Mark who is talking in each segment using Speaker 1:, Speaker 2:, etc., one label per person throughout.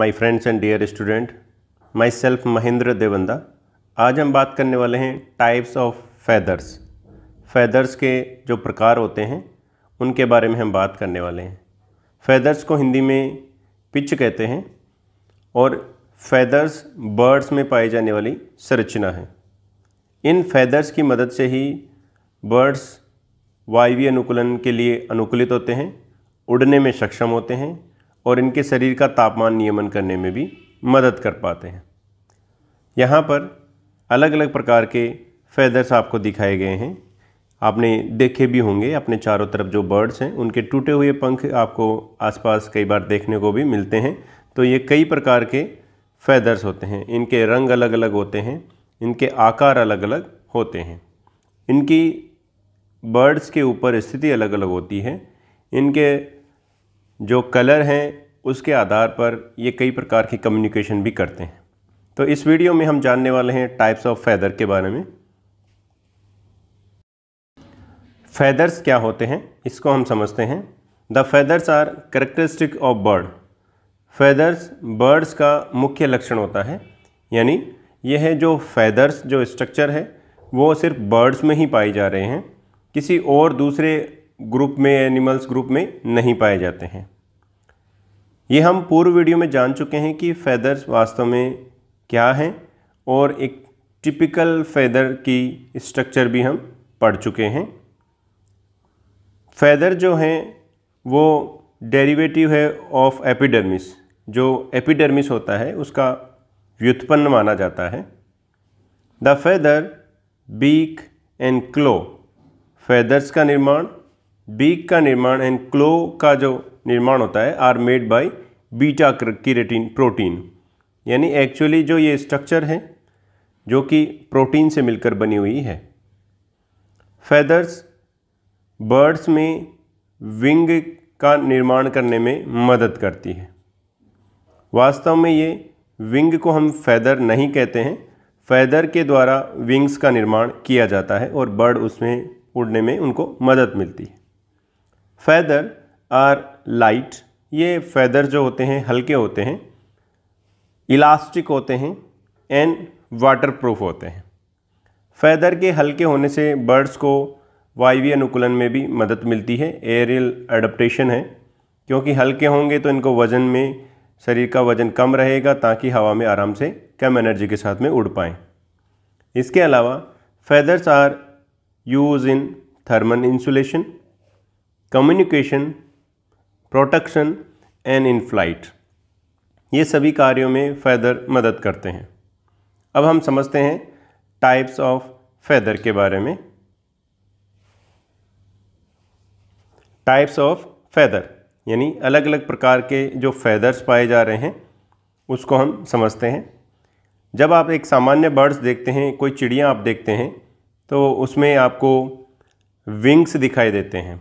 Speaker 1: My friends and dear student myself Mahendra Devanda आज हम बात करने वाले हैं टाइप्स ऑफ फैदर्स फैदर्स के जो प्रकार होते हैं उनके बारे में हम बात करने वाले हैं फैदर्स को हिंदी में पिच कहते हैं और फैदर्स बर्ड्स में पाई जाने वाली संरचना है इन फैदर्स की मदद से ही बर्ड्स वायवीय अनुकूलन के लिए अनुकूलित होते हैं उड़ने में सक्षम होते हैं और इनके शरीर का तापमान नियमन करने में भी मदद कर पाते हैं यहाँ पर अलग अलग प्रकार के फैदर्स आपको दिखाए गए हैं आपने देखे भी होंगे अपने चारों तरफ जो बर्ड्स हैं उनके टूटे हुए पंख आपको आसपास कई बार देखने को भी मिलते हैं तो ये कई प्रकार के फैदर्स होते हैं इनके रंग अलग अलग होते हैं इनके आकार अलग अलग होते हैं इनकी बर्ड्स के ऊपर स्थिति अलग अलग होती है इनके जो कलर हैं उसके आधार पर ये कई प्रकार की कम्युनिकेशन भी करते हैं तो इस वीडियो में हम जानने वाले हैं टाइप्स ऑफ फैदर के बारे में फैदर्स क्या होते हैं इसको हम समझते हैं the feathers are characteristic of bird feathers birds का मुख्य लक्षण होता है यानी यह है जो फैदर्स जो स्ट्रक्चर है वो सिर्फ बर्ड्स में ही पाए जा रहे हैं किसी और दूसरे ग्रुप में एनिमल्स ग्रुप में नहीं पाए जाते हैं ये हम पूर्व वीडियो में जान चुके हैं कि फैदर्स वास्तव में क्या हैं और एक टिपिकल फैदर की स्ट्रक्चर भी हम पढ़ चुके हैं फैदर जो हैं वो डेरिवेटिव है ऑफ एपिडर्मिस जो एपिडर्मिस होता है उसका व्युत्पन्न माना जाता है the feather beak and claw feathers का निर्माण बीक का निर्माण एंड क्लो का जो निर्माण होता है are made by beta keratin protein यानी एक्चुअली जो ये स्ट्रक्चर है जो कि प्रोटीन से मिलकर बनी हुई है फैदर्स बर्ड्स में विंग का निर्माण करने में मदद करती है वास्तव में ये विंग को हम फैदर नहीं कहते हैं फैदर के द्वारा विंग्स का निर्माण किया जाता है और बर्ड उसमें उड़ने में उनको मदद मिलती है फैदर आर लाइट ये फैदर जो होते हैं हल्के होते हैं इलास्टिक होते हैं एंड वाटर प्रूफ होते हैं फैदर के हल्के होने से बर्ड्स को वायवीय अनुकूलन में भी मदद मिलती है एरियल एडप्टेशन है क्योंकि हल्के होंगे तो इनको वज़न में शरीर का वज़न कम रहेगा ताकि हवा में आराम से कम एनर्जी के साथ में उड़ पाएँ इसके अलावा feathers are use in thermal insulation communication protection and in flight ये सभी कार्यों में फैदर मदद करते हैं अब हम समझते हैं टाइप्स ऑफ फैदर के बारे में टाइप्स ऑफ फैदर यानी अलग अलग प्रकार के जो फैदर्स पाए जा रहे हैं उसको हम समझते हैं जब आप एक सामान्य बर्ड्स देखते हैं कोई चिड़िया आप देखते हैं तो उसमें आपको विंग्स दिखाई देते हैं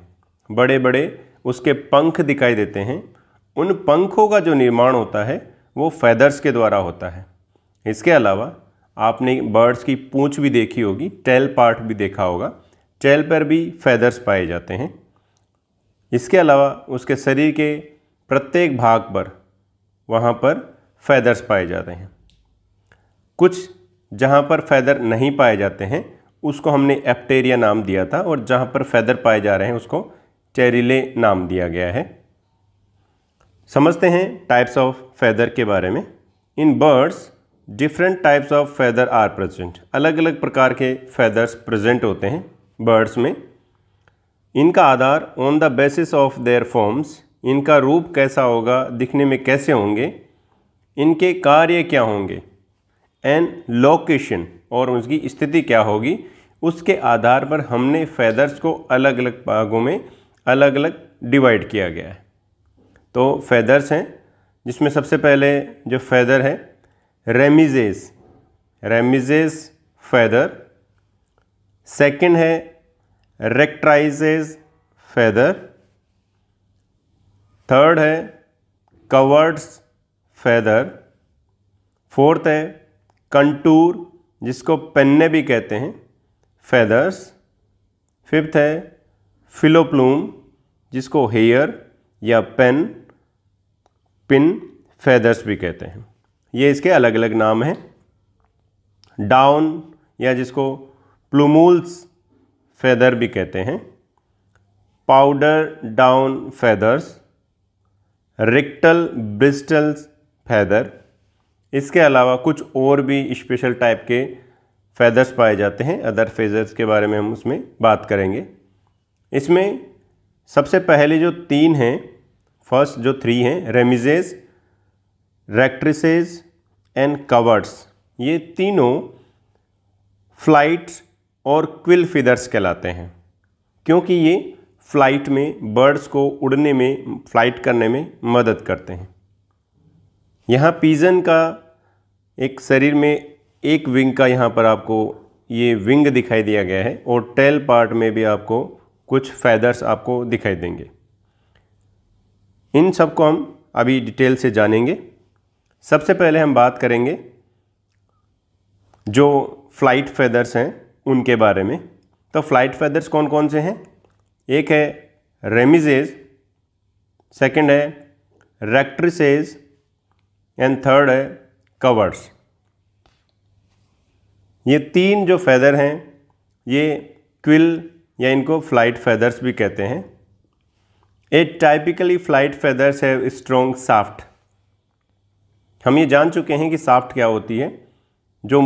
Speaker 1: बड़े बड़े उसके पंख दिखाई देते हैं उन पंखों का जो निर्माण होता है वो फैदर्स के द्वारा होता है इसके अलावा आपने बर्ड्स की पूँछ भी देखी होगी टेल पार्ट भी देखा होगा टेल पर भी फैदर्स पाए जाते हैं इसके अलावा उसके शरीर के प्रत्येक भाग पर वहाँ पर फैदर्स पाए जाते हैं कुछ जहाँ पर फैदर नहीं पाए जाते हैं उसको हमने एप्टेरिया नाम दिया था और जहाँ पर फैदर पाए जा रहे हैं उसको चेरिले नाम दिया गया है समझते हैं टाइप्स ऑफ फैदर के बारे में in birds different types of feather are present अलग अलग प्रकार के फैदर्स प्रजेंट होते हैं बर्ड्स में इनका आधार on the basis of their forms इनका रूप कैसा होगा दिखने में कैसे होंगे इनके कार्य क्या होंगे एंड लोकेशन और उसकी स्थिति क्या होगी उसके आधार पर हमने फैदर्स को अलग अलग भागों में अलग अलग डिवाइड किया गया है तो फैदर्स हैं जिसमें सबसे पहले जो फैदर है रेमिजेस रेमिजेस फैदर सेकंड है रेक्ट्राइजेज फेदर थर्ड है कवर्ड्स फैदर फोर्थ है कंटूर जिसको पन्ने भी कहते हैं फैदर्स फिफ्थ है फिलोप्लूम जिसको हेयर या पेन पिन फेदर्स भी कहते हैं ये इसके अलग अलग नाम हैं डाउन या जिसको प्लूमूल्स फेदर भी कहते हैं powder down feathers rictal bristles feather इसके अलावा कुछ और भी स्पेशल टाइप के फेदर्स पाए जाते हैं अदर फेजर्स के बारे में हम उसमें बात करेंगे इसमें सबसे पहले जो तीन हैं फर्स्ट जो थ्री हैं रेमिजेज रेक्ट्रिसेज एंड कवर्स ये तीनों फ्लाइट्स और क्विल फिदर्स कहलाते हैं क्योंकि ये फ्लाइट में बर्ड्स को उड़ने में फ्लाइट करने में मदद करते हैं यहाँ पीजन का एक शरीर में एक विंग का यहाँ पर आपको ये विंग दिखाई दिया गया है और टेल पार्ट में भी आपको कुछ फैदर्स आपको दिखाई देंगे इन सबको हम अभी डिटेल से जानेंगे सबसे पहले हम बात करेंगे जो फ्लाइट फैदर्स हैं उनके बारे में तो फ्लाइट फैदर्स कौन कौन से हैं एक है रेमिजेज सेकंड है रेक्ट्रिसेज एंड थर्ड है कवर्स ये तीन जो फैदर हैं ये क्विल या इनको फ्लाइट फेदर्स भी कहते हैं ए टाइपिकली फ्लाइट फेदर्स है स्ट्रॉन्ग साफ्ट हम ये जान चुके हैं कि साफ्ट क्या होती है जो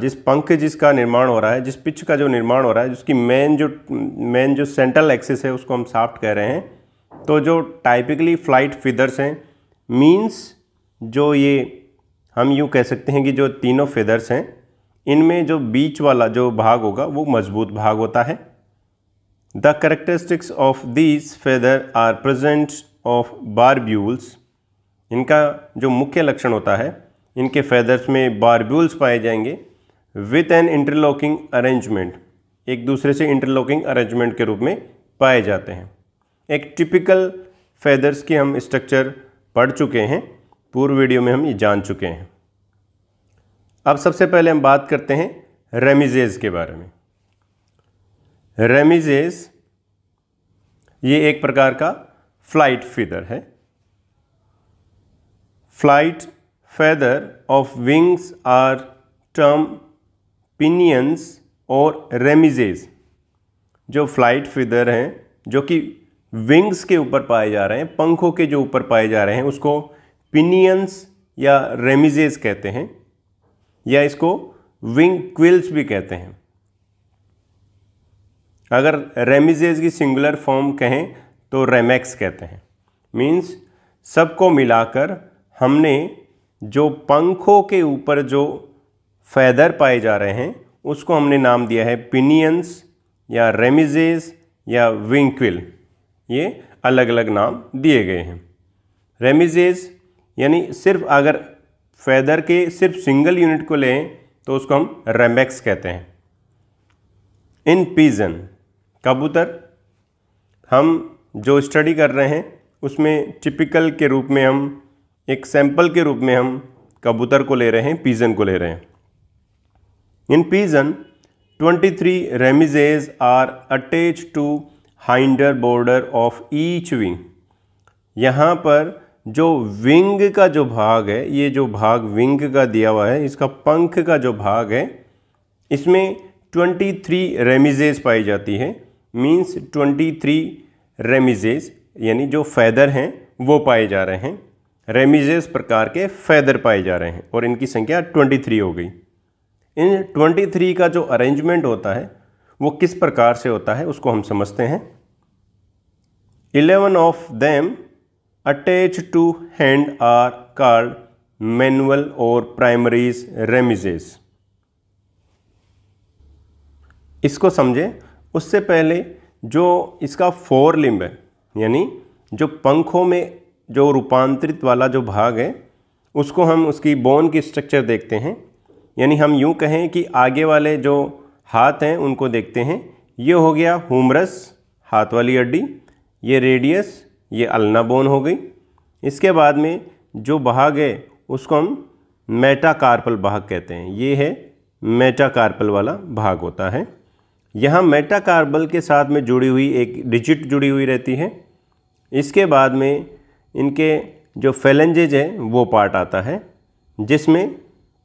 Speaker 1: जिस पंख जिसका निर्माण हो रहा है जिस पिच का जो निर्माण हो रहा है जिसकी मेन जो मेन जो सेंट्रल एक्सिस है उसको हम साफ्ट कह रहे हैं तो जो टाइपिकली फ्लाइट फिदर्स हैं मींस जो ये हम यूँ कह सकते हैं कि जो तीनों फिदर्स हैं इनमें जो बीच वाला जो भाग होगा वो मजबूत भाग होता है The characteristics of these feather are present of barbules. इनका जो मुख्य लक्षण होता है इनके फेदर्स में बारब्यूल्स पाए जाएंगे विथ एन इंटरलॉकिंग अरेंजमेंट एक दूसरे से इंटरलॉकिंग अरेंजमेंट के रूप में पाए जाते हैं एक टिपिकल फेदर्स की हम स्ट्रक्चर पढ़ चुके हैं पूर्व वीडियो में हम ये जान चुके हैं अब सबसे पहले हम बात करते हैं रेमिजेज के बारे में रेमिजेज ये एक प्रकार का फ्लाइट फीदर है flight feather of wings are term pinions और रेमिजेज जो फ्लाइट फिदर हैं जो कि विंग्स के ऊपर पाए जा रहे हैं पंखों के जो ऊपर पाए जा रहे हैं उसको पिनियंस या रेमिजेज कहते हैं या इसको विंग क्विल्स भी कहते हैं अगर रेमिजेज की सिंगुलर फॉर्म कहें तो रेमैक्स कहते हैं मीन्स सबको मिलाकर हमने जो पंखों के ऊपर जो फैदर पाए जा रहे हैं उसको हमने नाम दिया है पिनियंस या रेमिजेज या विंक्विल ये अलग अलग नाम दिए गए हैं रेमिजेज यानी सिर्फ अगर फैदर के सिर्फ सिंगल यूनिट को लें तो उसको हम रेमैक्स कहते हैं इन पीजन कबूतर हम जो स्टडी कर रहे हैं उसमें टिपिकल के रूप में हम एक सैंपल के रूप में हम कबूतर को ले रहे हैं पीजन को ले रहे हैं in pigeon 23 remiges are attach to hinder border of each wing यहाँ पर जो विंग का जो भाग है ये जो भाग विंग का दिया हुआ है इसका पंख का जो भाग है इसमें 23 रेमिजेज पाई जाती है मीन्स ट्वेंटी थ्री रेमिजेज यानी जो फैदर हैं वो पाए जा रहे हैं रेमिजेज प्रकार के फैदर पाए जा रहे हैं और इनकी संख्या ट्वेंटी थ्री हो गई इन ट्वेंटी थ्री का जो अरेंजमेंट होता है वो किस प्रकार से होता है उसको हम समझते हैं eleven of them attach to hand are called manual और प्राइमरीज रेमिजेज इसको समझें उससे पहले जो इसका फोर लिम्ब है यानी जो पंखों में जो रूपांतरित वाला जो भाग है उसको हम उसकी बोन की स्ट्रक्चर देखते हैं यानी हम यूँ कहें कि आगे वाले जो हाथ हैं उनको देखते हैं ये हो गया हुमरस हाथ वाली हड्डी ये रेडियस ये अलना बोन हो गई इसके बाद में जो भाग है उसको हम मेटाकार्पल भाग कहते हैं ये है मेटाकार्पल वाला भाग होता है यहाँ मेटाकार्बल के साथ में जुड़ी हुई एक डिजिट जुड़ी हुई रहती है इसके बाद में इनके जो फेलेंजेज हैं वो पार्ट आता है जिसमें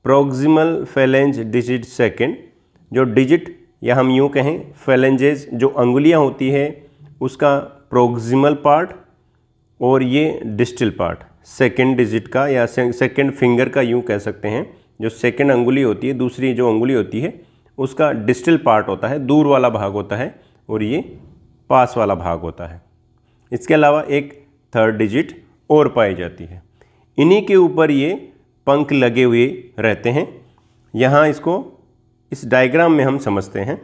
Speaker 1: प्रोक्सिमल फेलेंज डिजिट सेकंड जो डिजिट या हम यूँ कहें फेलेंजेज जो अंगुलियाँ होती है उसका प्रोक्सिमल पार्ट और ये डिस्टल पार्ट सेकेंड डिजिट का या सेकेंड फिंगर का यूँ कह सकते हैं जो सेकेंड अंगुली होती है दूसरी जो अंगुली होती है उसका डिस्टल पार्ट होता है दूर वाला भाग होता है और ये पास वाला भाग होता है इसके अलावा एक थर्ड डिजिट और पाई जाती है इन्हीं के ऊपर ये पंख लगे हुए रहते हैं यहाँ इसको इस डायग्राम में हम समझते हैं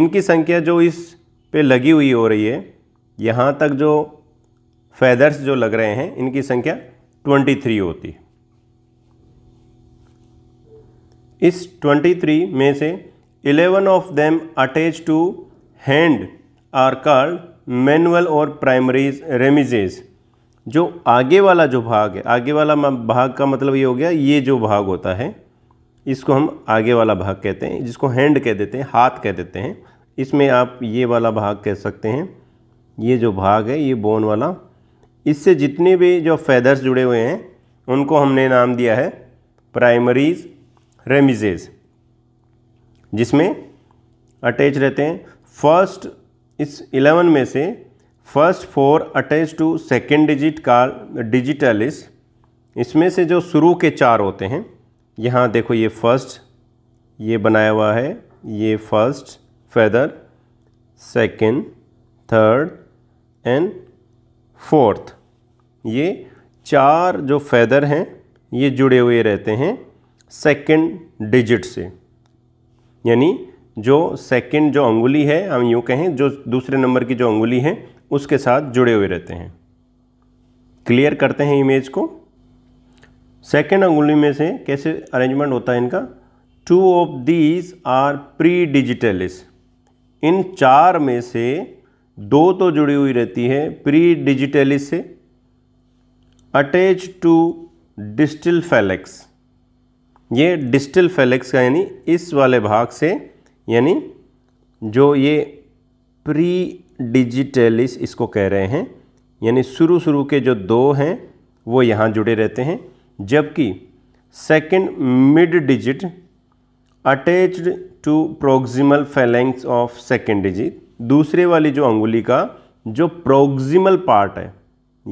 Speaker 1: इनकी संख्या जो इस पे लगी हुई हो रही है यहाँ तक जो फैदर्स जो लग रहे हैं इनकी संख्या 23 होती है इस 23 में से 11 of them attach to hand are called manual और प्राइमरीज रेमिजेज जो आगे वाला जो भाग है आगे वाला भाग का मतलब ये हो गया ये जो भाग होता है इसको हम आगे वाला भाग कहते हैं जिसको हैंड कह देते हैं हाथ कह देते हैं इसमें आप ये वाला भाग कह सकते हैं ये जो भाग है ये बोन वाला इससे जितने भी जो फैदर्स जुड़े हुए हैं उनको हमने नाम दिया है प्राइमरीज रेमिजेज जिसमें अटैच रहते हैं फर्स्ट इस इलेवन में से first four attach to second digit का डिजिटल इस इसमें से जो शुरू के चार होते हैं यहाँ देखो ये फर्स्ट ये बनाया हुआ है ये first feather second third and fourth ये चार जो फेदर हैं ये जुड़े हुए रहते हैं सेकेंड डिजिट से यानी जो सेकेंड जो अंगुली है हम यूँ कहें जो दूसरे नंबर की जो अंगुली है उसके साथ जुड़े हुए रहते हैं क्लियर करते हैं इमेज को सेकेंड अंगुली में से कैसे अरेंजमेंट होता है इनका two of these are pre digitalis इन चार में से दो तो जुड़ी हुई रहती है प्री डिजिटलिस से अटैच टू डिस्टिल फैलेक्स ये डिस्टल फेलेक्स का यानी इस वाले भाग से यानी जो ये प्री डिजिटेलिस इसको कह रहे हैं यानी शुरू शुरू के जो दो हैं वो यहाँ जुड़े रहते हैं जबकि second mid digit attached to proximal phalanx of second digit दूसरे वाली जो अंगुली का जो प्रोक्सिमल पार्ट है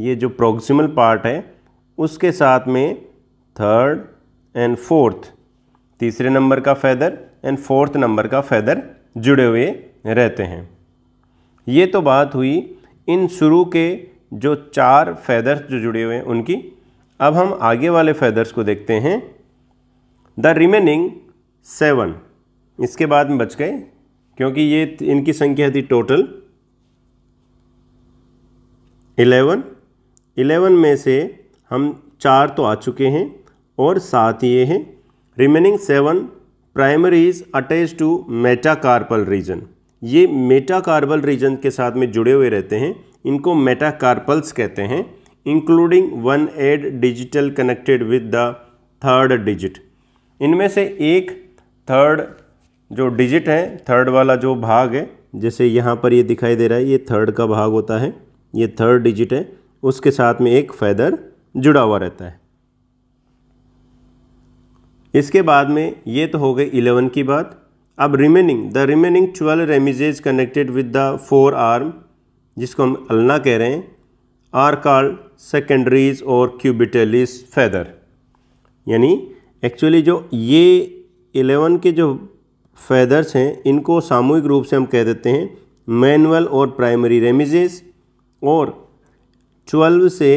Speaker 1: ये जो प्रोक्सिमल पार्ट है उसके साथ में थर्ड एंड फोर्थ तीसरे नंबर का फैदर एंड फोर्थ नंबर का फैदर जुड़े हुए रहते हैं ये तो बात हुई इन शुरू के जो चार फैदर्स जो जुड़े हुए हैं उनकी अब हम आगे वाले फैदर्स को देखते हैं द रिमेनिंग सेवन इसके बाद में बच गए क्योंकि ये इनकी संख्या थी टोटल इलेवन इलेवन में से हम चार तो आ चुके हैं और साथ ये हैं remaining seven primaries attach to metacarpal region ये मेटाकार्पल रीजन के साथ में जुड़े हुए रहते हैं इनको मेटाकार्पल्स कहते हैं including one ad digital connected with the third digit इनमें से एक थर्ड जो डिजिट है थर्ड वाला जो भाग है जैसे यहाँ पर ये दिखाई दे रहा है ये थर्ड का भाग होता है ये थर्ड डिजिट है उसके साथ में एक फैदर जुड़ा हुआ रहता है इसके बाद में ये तो हो गई इलेवन की बात अब remaining the remaining twelve remiges connected with the forearm जिसको हम अलना कह रहे हैं आर कॉल्ड सेकेंडरीज और क्यूबिटेलिस फैदर यानी एक्चुअली जो ये एलेवन के जो फैदर्स हैं इनको सामूहिक रूप से हम कह देते हैं मैनुअल और प्राइमरी रेमिजेज और ट्वेल्व से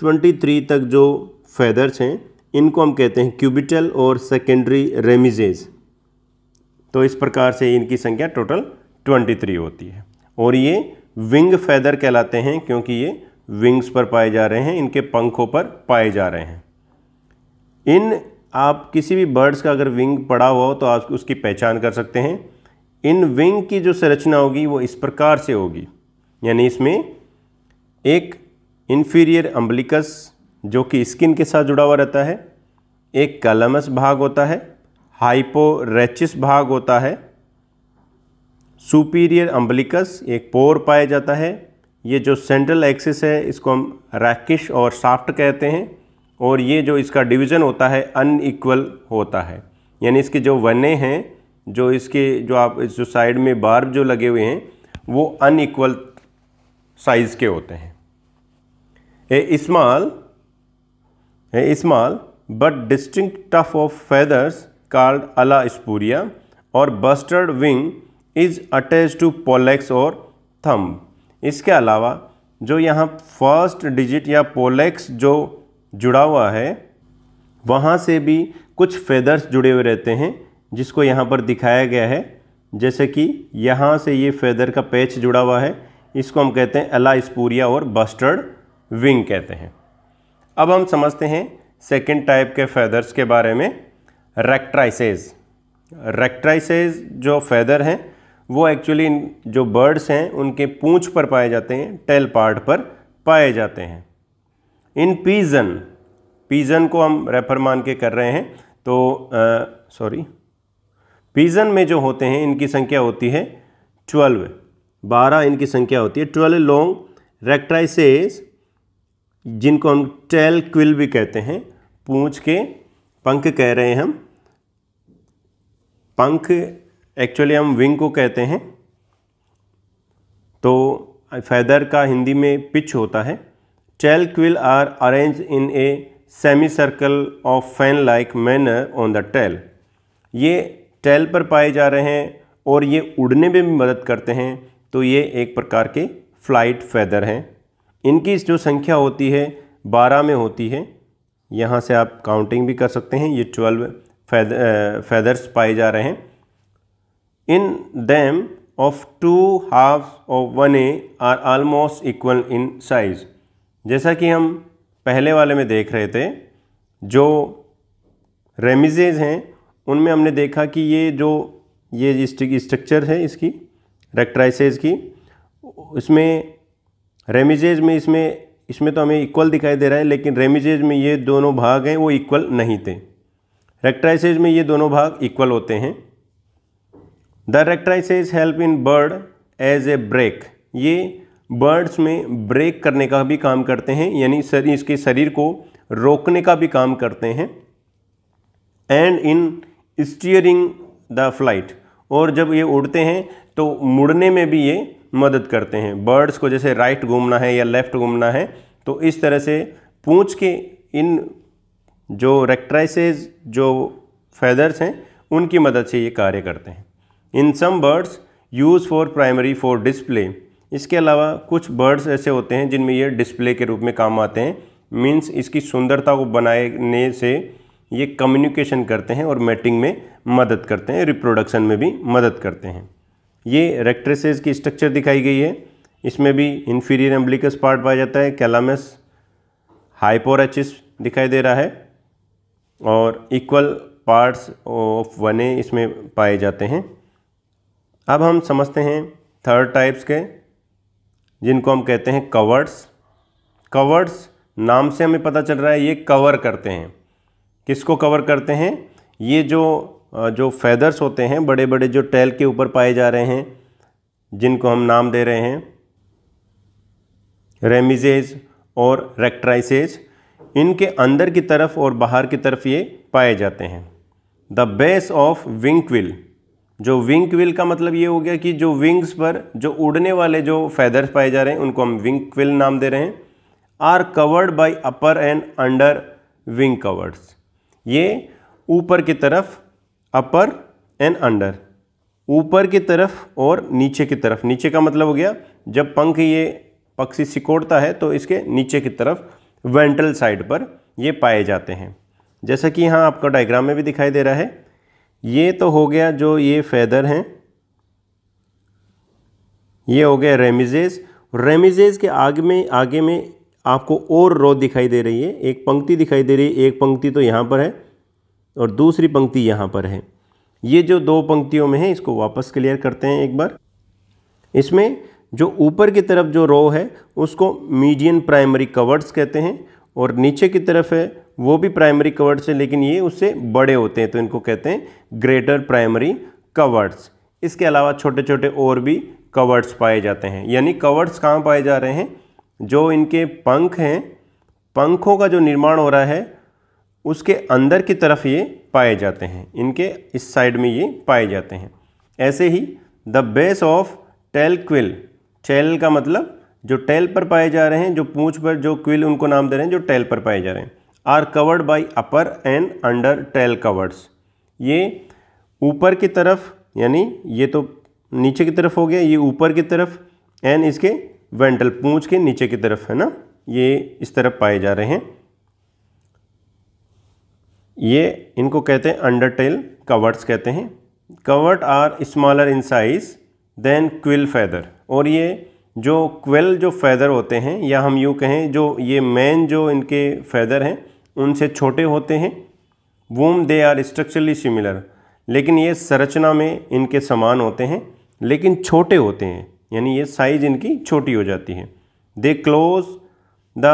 Speaker 1: ट्वेंटी थ्री तक जो फैदर्स हैं इनको हम कहते हैं क्यूबिटल और सेकेंडरी रेमिजेज तो इस प्रकार से इनकी संख्या टोटल 23 होती है और ये विंग फैदर कहलाते हैं क्योंकि ये विंग्स पर पाए जा रहे हैं इनके पंखों पर पाए जा रहे हैं इन आप किसी भी बर्ड्स का अगर विंग पड़ा हुआ हो तो आप उसकी पहचान कर सकते हैं इन विंग की जो संरचना होगी वो इस प्रकार से होगी यानी इसमें एक इन्फीरियर अम्बलिकस जो कि स्किन के साथ जुड़ा हुआ रहता है एक कलमस भाग होता है हाइपोरेचिस भाग होता है सुपीरियर अम्बलिकस एक पोर पाया जाता है ये जो सेंट्रल एक्सिस है इसको हम रैकिश और साफ्ट कहते हैं और ये जो इसका डिवीज़न होता है अनइक्वल होता है यानी इसके जो वने हैं जो इसके जो आप जो साइड में बार्ब जो लगे हुए हैं वो अनइक्वल साइज़ के होते हैं a small a but but tuft of of called ala spuria और bastard wing is attach to to और थम्ब इसके अलावा जो यहाँ फर्स्ट डिजिट या पोलेक्स जो जुड़ा हुआ है वहाँ से भी कुछ फेदर्स जुड़े हुए रहते हैं जिसको यहाँ पर दिखाया गया है जैसे कि यहाँ से ये फेदर का पैच जुड़ा हुआ है इसको हम कहते हैं अला स्पूरिया और बस्टर्ड विंग कहते हैं अब हम समझते हैं सेकेंड टाइप के फैदर्स के बारे में रेक्ट्राइसेज रेक्ट्राइसेज जो फैदर हैं वो एक्चुअली जो बर्ड्स हैं उनके पूंछ पर पाए जाते हैं टेल पार्ट पर पाए जाते हैं इन पीजन पीजन को हम रेफर मान के कर रहे हैं तो सॉरी पीजन में जो होते हैं इनकी संख्या होती है ट्वेल्व बारह इनकी संख्या होती है ट्वेल्व लॉन्ग रेक्ट्राइसेज जिनको हम टेल क्विल भी कहते हैं पूंछ के पंख कह रहे हैं हम पंख एक्चुअली हम विंग को कहते हैं तो फैदर का हिंदी में पिच होता है tail quill are arrange in a semi circle of fan like manner on the tail ये टेल पर पाए जा रहे हैं और ये उड़ने में भी मदद करते हैं तो ये एक प्रकार के फ्लाइट फैदर हैं इनकी जो संख्या होती है बारह में होती है यहाँ से आप काउंटिंग भी कर सकते हैं ये ट्वेल्व फैद फैदर्स पाए जा रहे हैं in them of two half of one a are almost equal in size जैसा कि हम पहले वाले में देख रहे थे जो रेमिजेज हैं उनमें हमने देखा कि ये जो ये स्ट्रक्चर है इसकी रेक्ट्राइसेज की उसमें रेमिजेज में इसमें इसमें तो हमें इक्वल दिखाई दे रहा है लेकिन रेमिजेज में ये दोनों भाग हैं वो इक्वल नहीं थे रेक्ट्राइसेज में ये दोनों भाग इक्वल होते हैं the rectrices help in bird as a brake ये बर्ड्स में ब्रेक करने का भी काम करते हैं यानी शरीर इसके शरीर को रोकने का भी काम करते हैं and in steering the flight और जब ये उड़ते हैं तो मुड़ने में भी ये मदद करते हैं बर्ड्स को जैसे राइट घूमना है या लेफ़्ट घूमना है तो इस तरह से पूँछ के इन जो रेक्ट्राइसेज जो फैदर्स हैं उनकी मदद से ये कार्य करते हैं in some birds use for primary for display इसके अलावा कुछ बर्ड्स ऐसे होते हैं जिनमें ये डिस्प्ले के रूप में काम आते हैं मीन्स इसकी सुंदरता को बनाने से ये कम्युनिकेशन करते हैं और मेटिंग में मदद करते हैं रिप्रोडक्शन में भी मदद करते हैं ये रेक्ट्रेसेज की स्ट्रक्चर दिखाई गई है इसमें भी इन्फीरियर एम्बलिकस पार्ट पाया जाता है कैलामस हाइपोरचिस दिखाई दे रहा है और इक्वल पार्ट्स ऑफ वने इसमें पाए जाते हैं अब हम समझते हैं थर्ड टाइप्स के जिनको हम कहते हैं कवर्ड्स कवर्ड्स नाम से हमें पता चल रहा है ये कवर करते हैं किसको कवर करते हैं ये जो जो फैदर्स होते हैं बड़े बड़े जो टेल के ऊपर पाए जा रहे हैं जिनको हम नाम दे रहे हैं रेमिजेज और रेक्ट्राइसेज इनके अंदर की तरफ और बाहर की तरफ ये पाए जाते हैं द बेस ऑफ विंकविल जो विंकविल का मतलब ये हो गया कि जो विंग्स पर जो उड़ने वाले जो फैदर्स पाए जा रहे हैं उनको हम विंकविल नाम दे रहे हैं are covered by upper and under wing covers ये ऊपर की तरफ अपर एंड अंडर ऊपर की तरफ और नीचे की तरफ नीचे का मतलब हो गया जब पंख ये पक्षी सिकोड़ता है तो इसके नीचे की तरफ वेंट्रल साइड पर ये पाए जाते हैं जैसा कि यहाँ आपका डायग्राम में भी दिखाई दे रहा है ये तो हो गया जो ये फैदर हैं ये हो गया रेमिजेज रेमिजेज के आगे में आगे में आपको और रो दिखाई दे रही है एक पंक्ति दिखाई दे रही है एक पंक्ति तो यहाँ पर है और दूसरी पंक्ति यहाँ पर है ये जो दो पंक्तियों में है इसको वापस क्लियर करते हैं एक बार इसमें जो ऊपर की तरफ जो रो है उसको मीडियन प्राइमरी कवर्ड्स कहते हैं और नीचे की तरफ है वो भी प्राइमरी कवर्ड्स है लेकिन ये उससे बड़े होते हैं तो इनको कहते हैं ग्रेटर प्राइमरी कवर्ड्स इसके अलावा छोटे छोटे और भी कवर्ड्स पाए जाते हैं यानी कवर्ड्स कहाँ पाए जा रहे हैं जो इनके पंख हैं पंखों का जो निर्माण हो रहा है उसके अंदर की तरफ ये पाए जाते हैं इनके इस साइड में ये पाए जाते हैं ऐसे ही the base of tail quill tail का मतलब जो टेल पर पाए जा रहे हैं जो पूँछ पर जो क्विल उनको नाम दे रहे हैं जो टेल पर पाए जा रहे हैं are covered by upper and under tail coverts ये ऊपर की तरफ यानी ये तो नीचे की तरफ हो गया ये ऊपर की तरफ एंड इसके वेंटल पूछ के नीचे की तरफ है ना ये इस तरफ पाए जा रहे हैं ये इनको कहते हैं अंडरटेल कवर्ट्स कहते हैं covert are smaller in size than quill feather और ये जो क्वेल जो फैदर होते हैं या हम यूँ कहें जो ये मेन जो इनके फैदर हैं उनसे छोटे होते हैं whom they are structurally similar लेकिन ये संरचना में इनके समान होते हैं लेकिन छोटे होते हैं यानी ये साइज इनकी छोटी हो जाती है they close the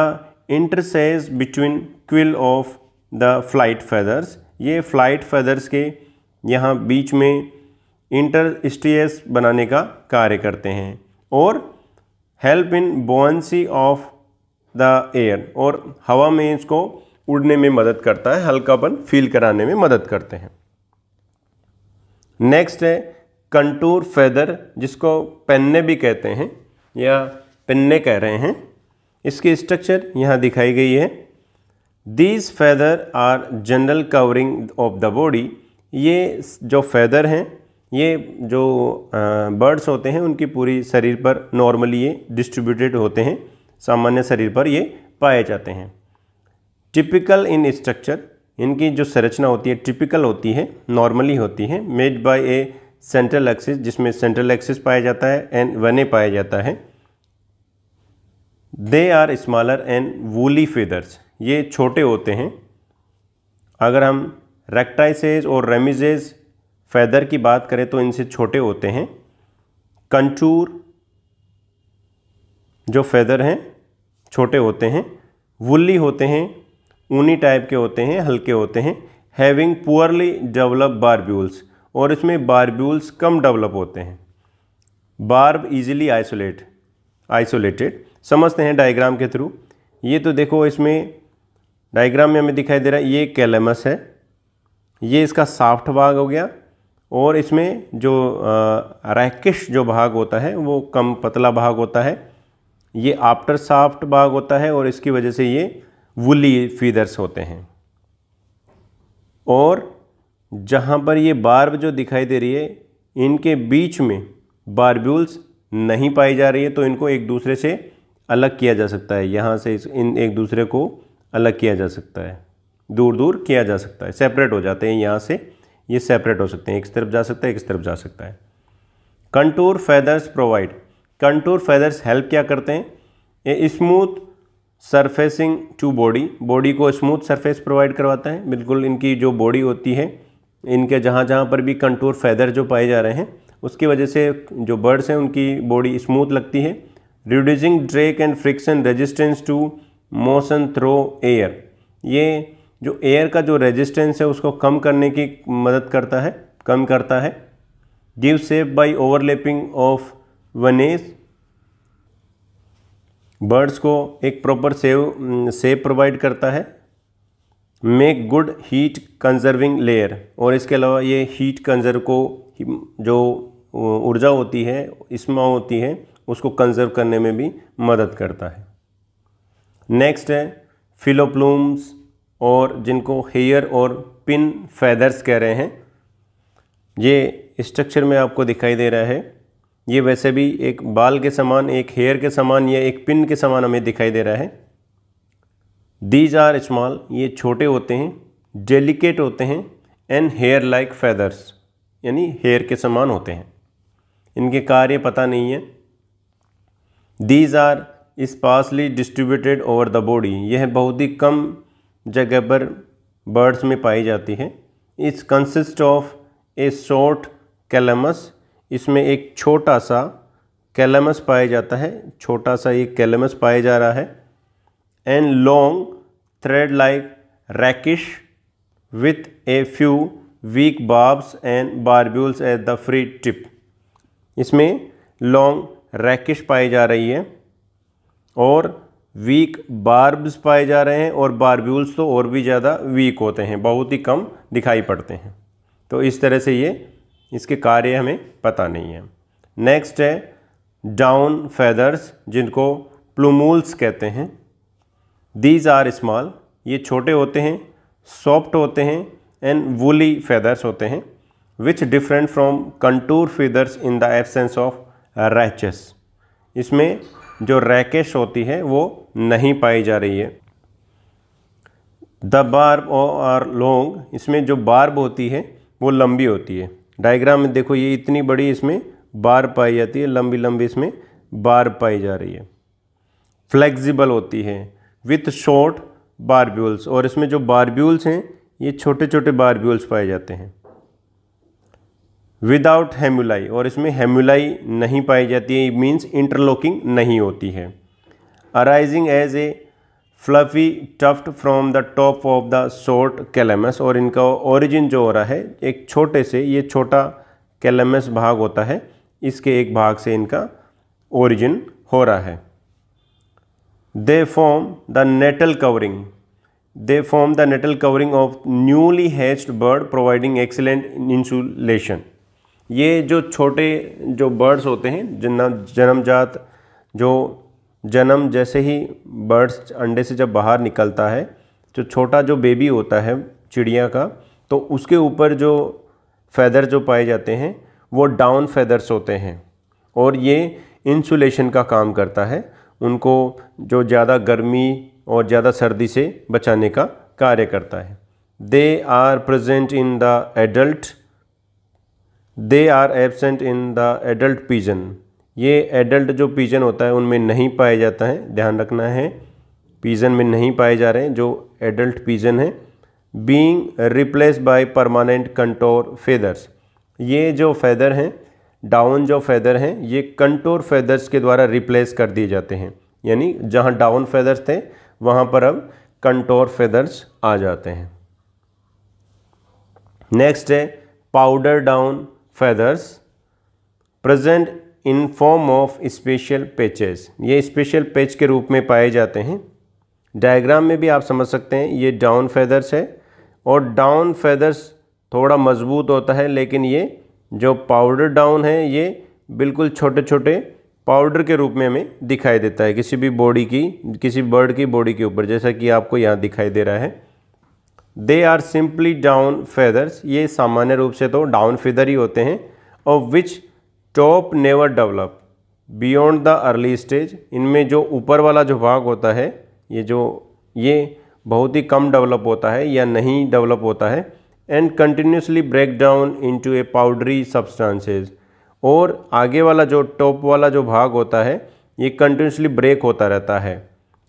Speaker 1: interstices between quill of the flight feathers ये फ्लाइट फेदर्स के यहाँ बीच में इंटर स्टीएस बनाने का कार्य करते हैं और help in buoyancy of the air और हवा में इसको उड़ने में मदद करता है हल्कापन फील कराने में मदद करते हैं नेक्स्ट है कंटूर फेदर जिसको पेन्ने भी कहते हैं या पेन्ने कह रहे हैं इसकी स्ट्रक्चर यहाँ दिखाई गई है these feather are general covering of the body ये जो फैदर हैं ये जो बर्ड्स होते हैं उनकी पूरी शरीर पर नॉर्मली ये डिस्ट्रीब्यूटेड होते हैं सामान्य शरीर पर ये पाए जाते हैं टिपिकल इन स्ट्रक्चर इनकी जो संरचना होती है टिपिकल होती है नॉर्मली होती है made by a central axis जिसमें सेंट्रल एक्सिस पाया जाता है एंड वने पाया जाता है they are smaller and woolly feathers ये छोटे होते हैं अगर हम रेक्टाइसेज और रेमिजेज फैदर की बात करें तो इनसे छोटे होते हैं कंचूर जो फैदर हैं छोटे होते हैं वुल्ली होते हैं ऊनी टाइप के होते हैं हल्के होते हैं हैविंग पुअरली डेवलप बारब्यूल्स और इसमें बारब्यूल्स कम डेवलप होते हैं बार्ब इजीली आइसोलेट आइसोलेटेड समझते हैं डायग्राम के थ्रू ये तो देखो इसमें डायग्राम में हमें दिखाई दे रहा है ये कैलेमस है ये इसका साफ्ट भाग हो गया और इसमें जो रैकिश जो भाग होता है वो कम पतला भाग होता है ये आफ्टर साफ्ट भाग होता है और इसकी वजह से ये वुली फीदर्स होते हैं और जहाँ पर ये बार्ब जो दिखाई दे रही है इनके बीच में बार्ब्यूल्स नहीं पाई जा रही है तो इनको एक दूसरे से अलग किया जा सकता है यहाँ से इन एक दूसरे को अलग किया जा सकता है दूर दूर किया जा सकता है सेपरेट हो जाते हैं यहाँ से ये सेपरेट हो सकते हैं एक तरफ जा सकता है एक तरफ जा सकता है contour feathers provide contour feathers help क्या करते हैं smooth surfacing to body body को स्मूथ सरफेस प्रोवाइड करवाता है बिल्कुल इनकी जो बॉडी होती है इनके जहाँ जहाँ पर भी कंटूर फैदर जो पाए जा रहे हैं उसकी वजह से जो बर्ड्स हैं उनकी बॉडी स्मूथ लगती है reducing drag and friction resistance to motion through air ये जो एयर का जो रेजिस्टेंस है उसको कम करने की मदद करता है कम करता है give shape by overlapping of vanes birds को एक प्रॉपर सेव सेव प्रोवाइड करता है make good heat conserving layer और इसके अलावा ये हीट कंजर्व को जो ऊर्जा होती है इसमें होती है उसको कंजर्व करने में भी मदद करता है नेक्स्ट है फिलोप्लूम्स और जिनको हेयर और पिन फैदर्स कह रहे हैं ये स्ट्रक्चर में आपको दिखाई दे रहा है ये वैसे भी एक बाल के समान एक हेयर के समान या एक पिन के समान हमें दिखाई दे रहा है दीज आर स्मॉल ये छोटे होते हैं डेलिकेट होते हैं एंड हेयर लाइक फैदर्स यानी हेयर के समान होते हैं इनके कार्य पता नहीं है these are sparsely distributed over the body यह बहुत ही कम जगह पर बर्ड्स में पाई जाती है इस consist of a short calamus इसमें एक छोटा सा कैलमस पाया जाता है छोटा सा एक कैलमस पाया जा रहा है and long thread like rachis with a few weak barbs and barbules at the free tip इसमें लॉन्ग रैकिश पाई जा रही है और वीक बार्ब्स पाए जा रहे हैं और बार्ब्यूल्स तो और भी ज़्यादा वीक होते हैं बहुत ही कम दिखाई पड़ते हैं तो इस तरह से ये इसके कार्य हमें पता नहीं है नेक्स्ट है डाउन फैदर्स जिनको प्लूमूल्स कहते हैं दीज आर स्मॉल ये छोटे होते हैं सॉफ्ट होते हैं एंड वुली फैदर्स होते हैं which different from contour feathers in the absence of rachis इसमें जो रैकेश होती है वो नहीं पाई जा रही है द बार्ब और लोंग इसमें जो बार्ब होती है वो लंबी होती है डायग्राम में देखो ये इतनी बड़ी इसमें बार पाई जाती है लंबी लंबी इसमें बार पाई जा रही है फ्लेक्सिबल होती है विथ शॉर्ट बारब्यूल्स और इसमें जो बारब्यूल्स हैं ये छोटे छोटे बारब्यूल्स पाए जाते हैं विदाउट हेम्यूलाई और इसमें हेम्यूलाई नहीं पाई जाती है मीन्स इंटरलॉकिंग नहीं होती है arising as a fluffy tuft from the top of the short calamus और इनका ओरिजिन जो हो रहा है एक छोटे से ये छोटा कैलेमस भाग होता है इसके एक भाग से इनका ओरिजिन हो रहा है they form the natal covering they form the natal covering of newly hatched bird providing excellent insulation ये जो छोटे जो बर्ड्स होते हैं जन्म जन्मजात जो जन्म जैसे ही बर्ड्स अंडे से जब बाहर निकलता है जो छोटा जो बेबी होता है चिड़िया का तो उसके ऊपर जो फैदर जो पाए जाते हैं वो डाउन फैदर्स होते हैं और ये इंसुलेशन का काम करता है उनको जो ज़्यादा गर्मी और ज़्यादा सर्दी से बचाने का कार्य करता है they are present in the adult they are absent in the adult pigeon ये एडल्ट जो पीजन होता है उनमें नहीं पाया जाता है ध्यान रखना है पीजन में नहीं पाए जा रहे हैं जो एडल्ट पीजन है being replace by permanent contour feathers ये जो फेदर हैं डाउन जो फेदर हैं ये कंटोर फेदर्स के द्वारा रिप्लेस कर दिए जाते हैं यानी जहाँ डाउन फेदर्स थे वहाँ पर अब कंटोर फेदर्स आ जाते हैं नेक्स्ट है powder down feathers present in form of special patches ये स्पेशल पेच के रूप में पाए जाते हैं डायग्राम में भी आप समझ सकते हैं ये डाउन फेदर्स है और डाउन फेदर्स थोड़ा मजबूत होता है लेकिन ये जो पाउडर डाउन है ये बिल्कुल छोटे छोटे पाउडर के रूप में हमें दिखाई देता है किसी भी बॉडी की किसी बर्ड की बॉडी के ऊपर जैसा कि आपको यहाँ दिखाई दे रहा है they are simply down feathers ये सामान्य रूप से तो डाउन फेदर ही होते हैं और which top never develop beyond the early stage इनमें जो ऊपर वाला जो भाग होता है ये जो ये बहुत ही कम डेवलप होता है या नहीं डेवलप होता है and continuously break down into a powdery substances और आगे वाला जो टॉप वाला जो भाग होता है ये कंटिन्यूसली ब्रेक होता रहता है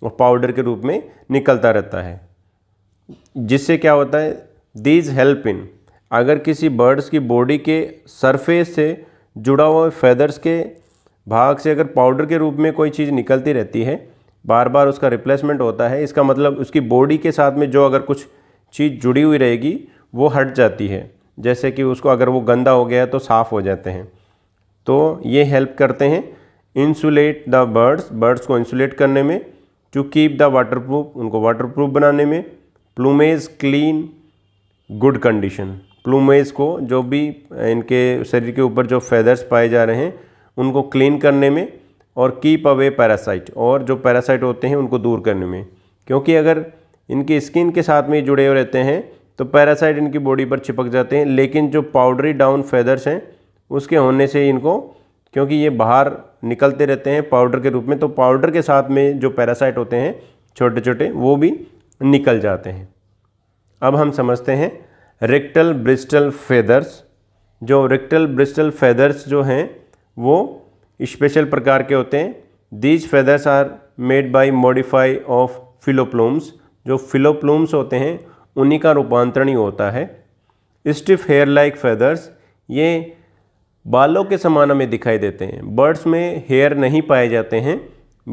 Speaker 1: और पाउडर के रूप में निकलता रहता है जिससे क्या होता है दीज हेल्प इन अगर किसी बर्ड्स की बॉडी के सरफेस से जुड़ा हुआ फेदर्स के भाग से अगर पाउडर के रूप में कोई चीज़ निकलती रहती है बार बार उसका रिप्लेसमेंट होता है इसका मतलब उसकी बॉडी के साथ में जो अगर कुछ चीज़ जुड़ी हुई रहेगी वो हट जाती है जैसे कि उसको अगर वो गंदा हो गया तो साफ़ हो जाते हैं तो ये हेल्प करते हैं इंसुलेट द बर्ड्स बर्ड्स को इंसुलेट करने में to keep the waterproof उनको वाटर प्रूफ बनाने में plumage clean good condition plumage को जो भी इनके शरीर के ऊपर जो फेदर्स पाए जा रहे हैं उनको क्लीन करने में और कीप अवे पैरासाइट और जो पैरासाइट होते हैं उनको दूर करने में क्योंकि अगर इनकी स्किन के साथ में जुड़े हुए रहते हैं तो पैरासाइट इनकी बॉडी पर चिपक जाते हैं लेकिन जो पाउडरी डाउन फेदर्स हैं उसके होने से इनको क्योंकि ये बाहर निकलते रहते हैं पाउडर के रूप में तो पाउडर के साथ में जो पैरासाइट होते हैं छोटे छोटे वो भी निकल जाते हैं अब हम समझते हैं रेक्टल ब्रिस्टल फेदर्स जो रेक्टल ब्रिस्टल फेदर्स जो हैं वो स्पेशल प्रकार के होते हैं these feathers are made by modify of filoplumes जो फिलोप्लूम्स होते हैं उन्हीं का रूपांतरण ही होता है स्टिफ हेयर लाइक फेदर्स ये बालों के समान में दिखाई देते हैं बर्ड्स में हेयर नहीं पाए जाते हैं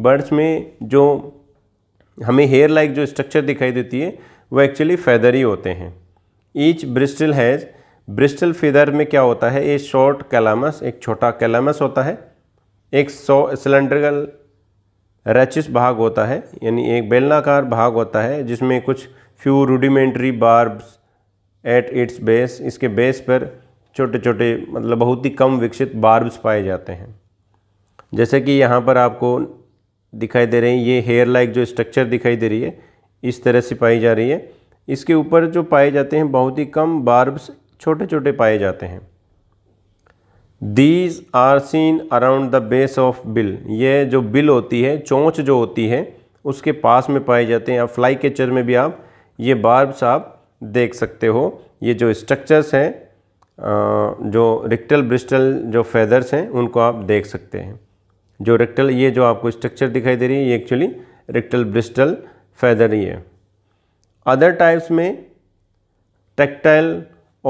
Speaker 1: बर्ड्स में जो हमें हेयर लाइक जो स्ट्रक्चर दिखाई देती है वो एक्चुअली फेदर ही होते हैं each bristle has bristle feather में क्या होता है ए शॉर्ट कैलामस एक छोटा कैलामस होता है एक सौ सिलेंड्रिकल रैचिस भाग होता है यानी एक बेलनाकार भाग होता है जिसमें कुछ few rudimentary barbs at its base इसके बेस पर छोटे छोटे मतलब बहुत ही कम विकसित बार्ब्स पाए जाते हैं जैसे कि यहाँ पर आपको दिखाई दे रही हैं ये हेयर लाइक जो स्ट्रक्चर दिखाई दे रही है इस तरह से पाई जा रही है इसके ऊपर जो पाए जाते हैं बहुत ही कम बार्ब्स छोटे छोटे पाए जाते हैं these are seen around the base of bill ये जो बिल होती है चोंच जो होती है उसके पास में पाए जाते हैं आप फ्लाई केचर में भी आप ये बार्ब्स आप देख सकते हो ये जो स्ट्रक्चर्स हैं जो रिक्टल ब्रिस्टल जो फेदर्स हैं उनको आप देख सकते हैं जो रेक्टल ये जो आपको स्ट्रक्चर दिखाई दे रही है ये एक्चुअली रेक्टल ब्रिस्टल फैदर ही है अदर टाइप्स में टेक्टाइल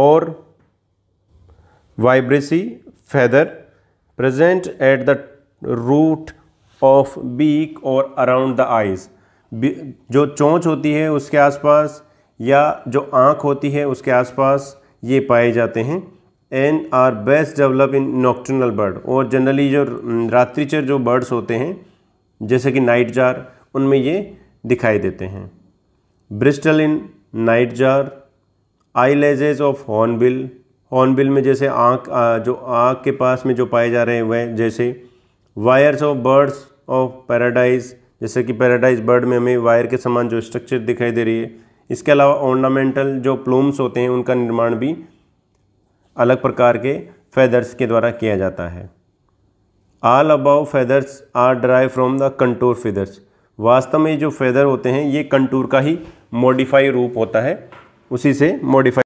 Speaker 1: और vibrissae feather present at the root of beak और अराउंड द आइज़ जो चोंच होती है उसके आसपास या जो आँख होती है उसके आसपास ये पाए जाते हैं and are best develop in nocturnal bird और जनरली जो रात्रिचर जो बर्ड्स होते हैं जैसे कि नाइट जार उनमें ये दिखाई देते हैं bristle in nightjar eyelashes of hornbill hornbill में जैसे आँख जो आँख के पास में जो पाए जा रहे हैं वह जैसे wires of birds of paradise जैसे कि पैराडाइज बर्ड में हमें वायर के समान जो स्ट्रक्चर दिखाई दे रही है इसके अलावा ऑर्नामेंटल जो प्लूम्स होते हैं उनका निर्माण भी अलग प्रकार के फेदर्स के द्वारा किया जाता है all above feathers are derived from the contour feathers वास्तव में जो फेदर होते हैं ये कंटूर का ही मॉडिफाई रूप होता है उसी से मॉडिफाई